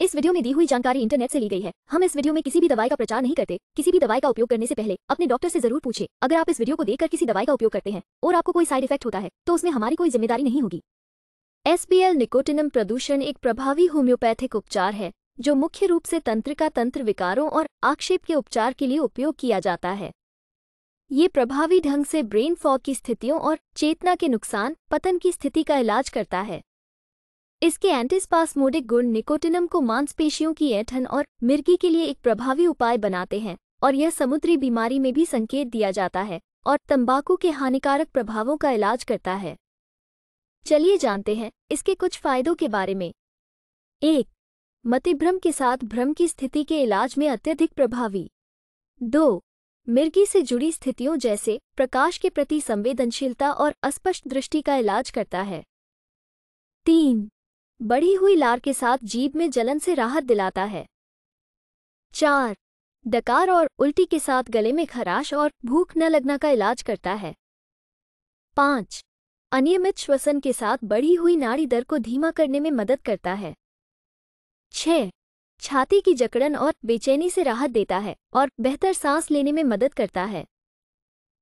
इस वीडियो में दी हुई जानकारी इंटरनेट से ली गई है हम इस वीडियो में किसी भी दवाई का प्रचार नहीं करते किसी भी दवाई का उपयोग करने से पहले अपने डॉक्टर से जरूर पूछे अगर आप इस वीडियो को देखकर किसी दवाई का उपयोग करते हैं और आपको कोई साइड इफेक्ट होता है तो उसमें हमारी कोई जिम्मेदारी नहीं होगी एसबीएल निकोटिनम प्रदूषण एक प्रभावी होम्योपैथिक उपचार है जो मुख्य रूप से तंत्रिका तंत्र विकारों और आक्षेप के उपचार के लिए उपयोग किया जाता है ये प्रभावी ढंग से ब्रेन फॉग की स्थितियों और चेतना के नुकसान पतन की स्थिति का इलाज करता है इसके एंटीस्पास्मोडिक गुण निकोटिनम को मांसपेशियों की ऐठन और मिर्गी के लिए एक प्रभावी उपाय बनाते हैं और यह समुद्री बीमारी में भी संकेत दिया जाता है और तंबाकू के हानिकारक प्रभावों का इलाज करता है चलिए जानते हैं इसके कुछ फायदों के बारे में एक मतिभ्रम के साथ भ्रम की स्थिति के इलाज में अत्यधिक प्रभावी दो मिर्गी से जुड़ी स्थितियों जैसे प्रकाश के प्रति संवेदनशीलता और अस्पष्ट दृष्टि का इलाज करता है तीन बढ़ी हुई लार के साथ जीभ में जलन से राहत दिलाता है चार डकार और उल्टी के साथ गले में खराश और भूख न लगना का इलाज करता है पाँच अनियमित श्वसन के साथ बढ़ी हुई नाड़ी दर को धीमा करने में मदद करता है छः छाती की जकड़न और बेचैनी से राहत देता है और बेहतर सांस लेने में मदद करता है